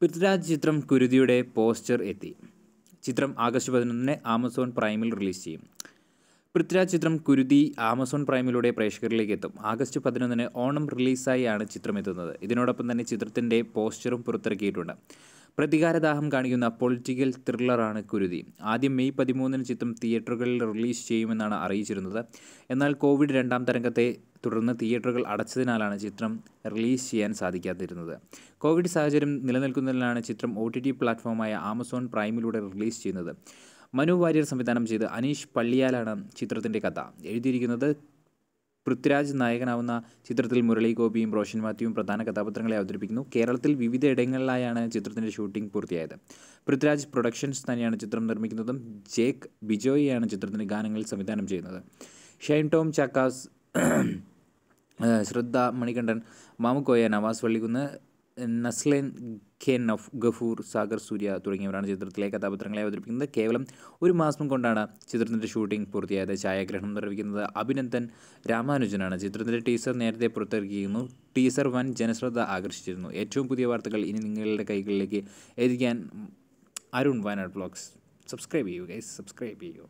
പൃഥ്വിരാജ് ചിത്രം കുരുതിയുടെ പോസ്റ്റർ എത്തി ചിത്രം ആഗസ്റ്റ് പതിനൊന്നിന് ആമസോൺ പ്രൈമിൽ റിലീസ് ചെയ്യും പൃഥ്വിരാജ് ചിത്രം കുരുതി ആമസോൺ പ്രൈമിലൂടെ പ്രേക്ഷകരിലേക്ക് എത്തും ആഗസ്റ്റ് പതിനൊന്നിന് ഓണം റിലീസായാണ് ചിത്രം എത്തുന്നത് ഇതിനോടൊപ്പം തന്നെ ചിത്രത്തിൻ്റെ പോസ്റ്ററും പുറത്തിറക്കിയിട്ടുണ്ട് പ്രതികാരദാഹം കാണിക്കുന്ന പൊളിറ്റിക്കൽ ത്രില്ലറാണ് കുരുതി ആദ്യം മെയ് പതിമൂന്നിന് ചിത്രം തിയേറ്ററുകളിൽ റിലീസ് ചെയ്യുമെന്നാണ് അറിയിച്ചിരുന്നത് എന്നാൽ കോവിഡ് രണ്ടാം തരംഗത്തെ തുടർന്ന് തിയേറ്ററുകൾ അടച്ചതിനാലാണ് ചിത്രം റിലീസ് ചെയ്യാൻ സാധിക്കാതിരുന്നത് കോവിഡ് സാഹചര്യം നിലനിൽക്കുന്നതിനാണ് ചിത്രം ഒ ടി ടി പ്ലാറ്റ്ഫോമായ ആമസോൺ പ്രൈമിലൂടെ റിലീസ് ചെയ്യുന്നത് മനു വാര്യർ സംവിധാനം ചെയ്ത് അനീഷ് പള്ളിയാലാണ് ചിത്രത്തിൻ്റെ കഥ എഴുതിയിരിക്കുന്നത് പൃഥ്വിരാജ് നായകനാവുന്ന ചിത്രത്തിൽ മുരളി ഗോപിയും റോഷൻ മാത്യുവും പ്രധാന കഥാപാത്രങ്ങളെ അവതരിപ്പിക്കുന്നു കേരളത്തിൽ വിവിധ ഇടങ്ങളിലായാണ് ചിത്രത്തിൻ്റെ ഷൂട്ടിംഗ് പൂർത്തിയായത് പൃഥ്വിരാജ് പ്രൊഡക്ഷൻസ് തന്നെയാണ് ചിത്രം നിർമ്മിക്കുന്നതും ജേക്ക് ബിജോയിയാണ് ചിത്രത്തിൻ്റെ ഗാനങ്ങൾ സംവിധാനം ചെയ്യുന്നത് ഷൈൻ ടോം ചാക്കാസ് ശ്രദ്ധ മണികണ്ഠൻ മാമുക്കോയ നവാസ് വള്ളിക്കുന്ന് നസ്ലൻ ഖെൻ ഓഫ് ഗഫൂർ സാഗർ സൂര്യ തുടങ്ങിയവരാണ് ചിത്രത്തിലെ കഥാപാത്രങ്ങളെ അവതരിപ്പിക്കുന്നത് കേവലം ഒരു മാസം കൊണ്ടാണ് ചിത്രത്തിൻ്റെ ഷൂട്ടിംഗ് പൂർത്തിയായത് ഛായാഗ്രഹണം നിർവഹിക്കുന്നത് അഭിനന്ദൻ രാമാനുജനാണ് ചിത്രത്തിൻ്റെ ടീസർ നേരത്തെ പുറത്തിറക്കിയിരുന്നു ടീസർ വൻ ജനശ്രദ്ധ ആകർഷിച്ചിരുന്നു ഏറ്റവും പുതിയ വാർത്തകൾ ഇനി നിങ്ങളുടെ കൈകളിലേക്ക് എത്തിക്കാൻ അരുൺ വയനാട് ബ്ലോഗ്സ് സബ്സ്ക്രൈബ് ചെയ്യൂ സബ്സ്ക്രൈബ് ചെയ്യൂ